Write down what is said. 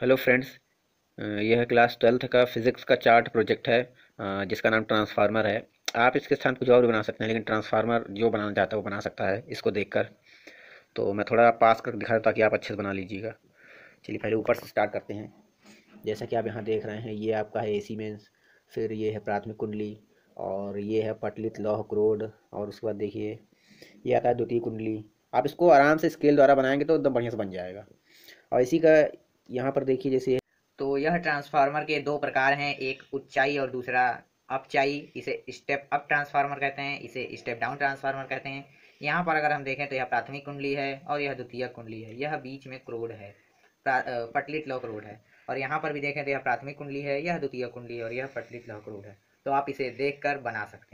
hello friends यह class twelfth का physics का चार्ट प्रोजेक्ट है जिसका नाम ट्रांसफार्मर है आप इसके स्थान कुछ और भी बना सकते हैं लेकिन ट्रांसफार्मर जो बनाना चाहता है वो बना सकता है इसको देखकर तो मैं थोड़ा पास कर दिखा ताकि आप अच्छे से बना लीजिएगा चलिए पहले ऊपर से स्टार्ट करते हैं जैसा कि आप यहाँ देख रहे हैं ये आपका है ए सी फिर ये है प्राथमिक कुंडली और ये है पटलित लौह क्रोड और उसके बाद देखिए ये आता है द्वितीय कुंडली आप इसको आराम से स्केल द्वारा बनाएंगे तो एकदम बढ़िया से बन जाएगा और इसी का यहाँ पर देखिए जैसे तो यह ट्रांसफार्मर के दो प्रकार हैं एक उच्चाई और दूसरा अपचाई इसे स्टेप अप ट्रांसफार्मर कहते हैं इसे स्टेप डाउन ट्रांसफार्मर कहते हैं यहाँ पर अगर हम देखें तो यह प्राथमिक कुंडली है और यह द्वितीय कुंडली है यह बीच में क्रोड है पटलित लॉक रोड है और यहाँ पर भी देखें तो यह प्राथमिक कुंडली है यह द्वितीय कुंडली है और यह पटलित लॉक रोड है तो आप इसे देख कर बना सकते